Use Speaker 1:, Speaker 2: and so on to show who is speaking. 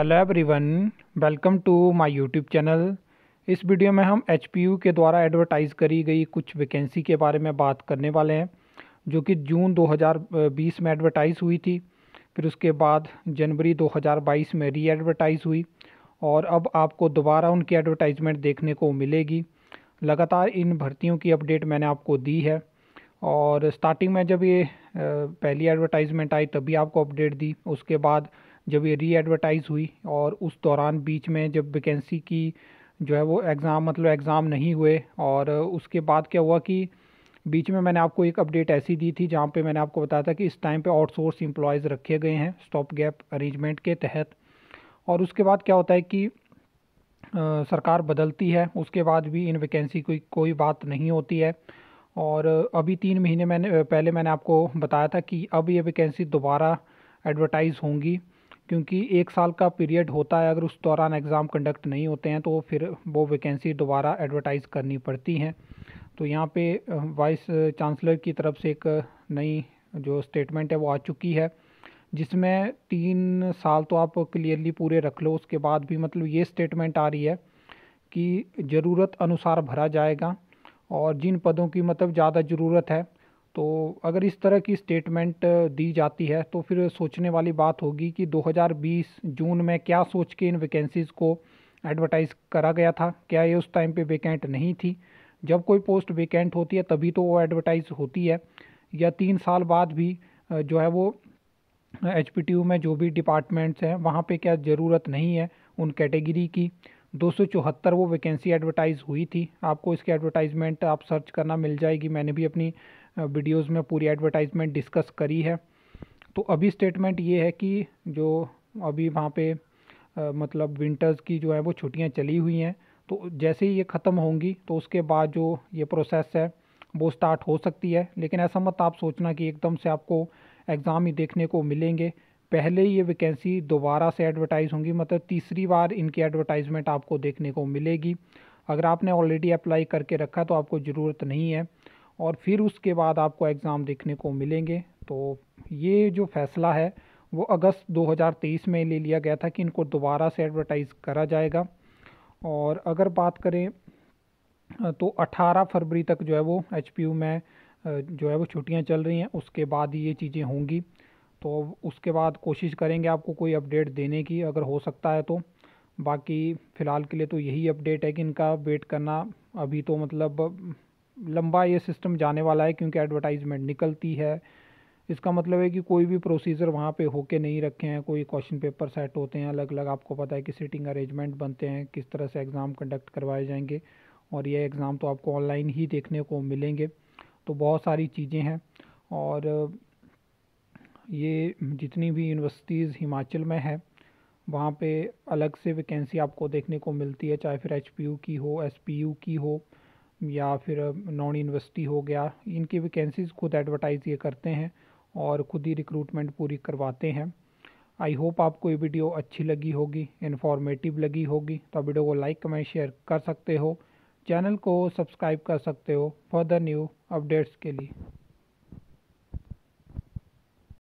Speaker 1: hello everyone welcome to my YouTube channel इस video में हम एच के द्वारा एडवर्टाइज़ करी गई कुछ वैकेंसी के बारे में बात करने वाले हैं जो कि जून 2020 में एडवर्टाइज़ हुई थी फिर उसके बाद जनवरी 2022 में री एडवर्टाइज़ हुई और अब आपको दोबारा उनकी एडवर्टाइजमेंट देखने को मिलेगी लगातार इन भर्तियों की अपडेट मैंने आपको दी है और स्टार्टिंग में जब ये पहली एडवर्टाइजमेंट आई तभी आपको अपडेट दी उसके बाद जब ये री एडवर्टाइज़ हुई और उस दौरान बीच में जब वैकेंसी की जो है वो एग्ज़ाम मतलब एग्ज़ाम नहीं हुए और उसके बाद क्या हुआ कि बीच में मैंने आपको एक अपडेट ऐसी दी थी जहाँ पे मैंने आपको बताया था कि इस टाइम पे आउटसोर्स एम्प्लॉयज़ रखे गए हैं स्टॉप गैप अरेंजमेंट के तहत और उसके बाद क्या होता है कि आ, सरकार बदलती है उसके बाद भी इन वैकेंसी कोई कोई बात नहीं होती है और अभी तीन महीने मैंने पहले मैंने आपको बताया था कि अब ये वैकेंसी दोबारा एडवर्टाइज़ होंगी क्योंकि एक साल का पीरियड होता है अगर उस दौरान एग्ज़ाम कंडक्ट नहीं होते हैं तो फिर वो वैकेंसी दोबारा एडवर्टाइज़ करनी पड़ती हैं तो यहाँ पे वाइस चांसलर की तरफ से एक नई जो स्टेटमेंट है वो आ चुकी है जिसमें तीन साल तो आप क्लियरली पूरे रख लो उसके बाद भी मतलब ये स्टेटमेंट आ रही है कि ज़रूरत अनुसार भरा जाएगा और जिन पदों की मतलब ज़्यादा ज़रूरत है तो अगर इस तरह की स्टेटमेंट दी जाती है तो फिर सोचने वाली बात होगी कि 2020 जून में क्या सोच के इन वैकेंसीज़ को एडवर्टाइज़ करा गया था क्या ये उस टाइम पे वेकेंट नहीं थी जब कोई पोस्ट वेकेंट होती है तभी तो वो एडवर्टाइज़ होती है या तीन साल बाद भी जो है वो एच में जो भी डिपार्टमेंट्स हैं वहाँ पर क्या ज़रूरत नहीं है उन कैटेगरी की दो वो वैकेंसी एडवर्टाइज़ हुई थी आपको इसकी एडवर्टाइजमेंट आप सर्च करना मिल जाएगी मैंने भी अपनी वीडियोस में पूरी एडवर्टाइजमेंट डिस्कस करी है तो अभी स्टेटमेंट ये है कि जो अभी वहाँ पे आ, मतलब विंटर्स की जो है वो छुट्टियाँ चली हुई हैं तो जैसे ही ये ख़त्म होंगी तो उसके बाद जो ये प्रोसेस है वो स्टार्ट हो सकती है लेकिन ऐसा मत आप सोचना कि एकदम से आपको एग्ज़ाम ही देखने को मिलेंगे पहले ही ये वैकेंसी दोबारा से एडवर्टाइज़ होंगी मतलब तीसरी बार इनकी एडवर्टाइजमेंट आपको देखने को मिलेगी अगर आपने ऑलरेडी अप्लाई करके रखा तो आपको ज़रूरत नहीं है और फिर उसके बाद आपको एग्ज़ाम देखने को मिलेंगे तो ये जो फैसला है वो अगस्त 2023 में ले लिया गया था कि इनको दोबारा से एडवर्टाइज़ करा जाएगा और अगर बात करें तो 18 फरवरी तक जो है वो एच में जो है वो छुट्टियां चल रही हैं उसके बाद ही ये चीज़ें होंगी तो उसके बाद कोशिश करेंगे आपको कोई अपडेट देने की अगर हो सकता है तो बाकी फ़िलहाल के लिए तो यही अपडेट है कि इनका वेट करना अभी तो मतलब लंबा ये सिस्टम जाने वाला है क्योंकि एडवर्टाइजमेंट निकलती है इसका मतलब है कि कोई भी प्रोसीजर वहाँ पे होके नहीं रखे हैं कोई क्वेश्चन पेपर सेट होते हैं अलग अलग आपको पता है कि सीटिंग अरेंजमेंट बनते हैं किस तरह से एग्ज़ाम कंडक्ट करवाए जाएंगे और ये एग्ज़ाम तो आपको ऑनलाइन ही देखने को मिलेंगे तो बहुत सारी चीज़ें हैं और ये जितनी भी यूनिवर्सिटीज़ हिमाचल में है वहाँ पे अलग से वैकेंसी आपको देखने को मिलती है चाहे फिर एच की हो एस की हो या फिर नॉन यूनिवर्सिटी हो गया इनकी वैकेंसीज़ खुद एडवर्टाइज़ ये करते हैं और खुद ही रिक्रूटमेंट पूरी करवाते हैं आई होप आपको ये वीडियो अच्छी लगी होगी इन्फॉर्मेटिव लगी होगी तो वीडियो को लाइक कमेंट शेयर कर सकते हो चैनल को सब्सक्राइब कर सकते हो फर्दर न्यू अपडेट्स के लिए